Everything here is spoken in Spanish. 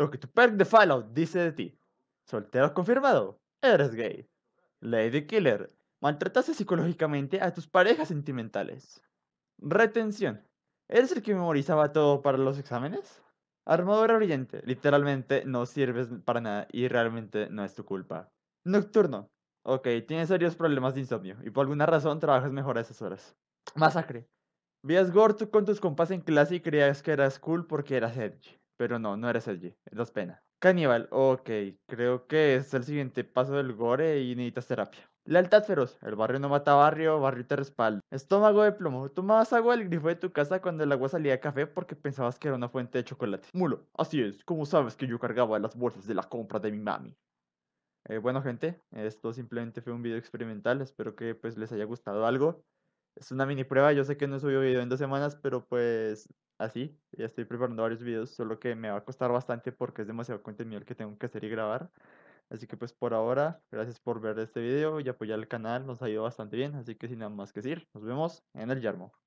Lo que tu perk de Fallout dice de ti. Soltero confirmado, eres gay. Lady Killer, maltrataste psicológicamente a tus parejas sentimentales. Retención, ¿eres el que memorizaba todo para los exámenes? Armadura brillante, literalmente no sirves para nada y realmente no es tu culpa. Nocturno, ok, tienes serios problemas de insomnio y por alguna razón trabajas mejor a esas horas. Masacre, Vías Gortu con tus compas en clase y creías que eras cool porque eras edgy. Pero no, no era Sergi, es pena. Caníbal, ok, creo que es el siguiente paso del gore y necesitas terapia. Lealtad feroz, el barrio no mata barrio, barrio te respalda. Estómago de plomo, tomabas agua del grifo de tu casa cuando el agua salía de café porque pensabas que era una fuente de chocolate. Mulo, así es, como sabes que yo cargaba las bolsas de la compra de mi mami. Eh, bueno gente, esto simplemente fue un video experimental, espero que pues les haya gustado algo es una mini prueba. Yo sé que no he subido video en dos semanas, pero pues así, ya estoy preparando varios videos, solo que me va a costar bastante porque es demasiado contenido el que tengo que hacer y grabar. Así que pues por ahora, gracias por ver este video y apoyar el canal, nos ha ido bastante bien, así que sin nada más que decir, nos vemos en el Yermo.